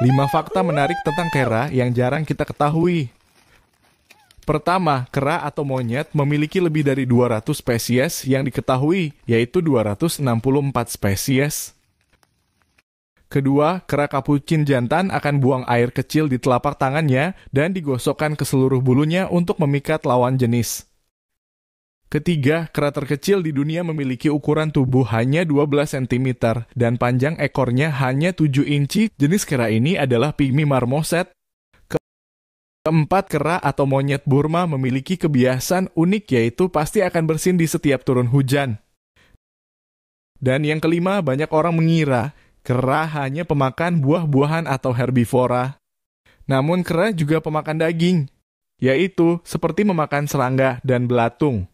5 fakta menarik tentang kera yang jarang kita ketahui. Pertama, kera atau monyet memiliki lebih dari 200 spesies yang diketahui, yaitu 264 spesies. Kedua, kera kapucin jantan akan buang air kecil di telapak tangannya dan digosokkan ke seluruh bulunya untuk memikat lawan jenis. Ketiga, kera terkecil di dunia memiliki ukuran tubuh hanya 12 cm dan panjang ekornya hanya 7 inci. Jenis kera ini adalah pygmy marmoset. Keempat, kera atau monyet Burma memiliki kebiasaan unik yaitu pasti akan bersin di setiap turun hujan. Dan yang kelima, banyak orang mengira kera hanya pemakan buah-buahan atau herbivora. Namun kera juga pemakan daging, yaitu seperti memakan serangga dan belatung.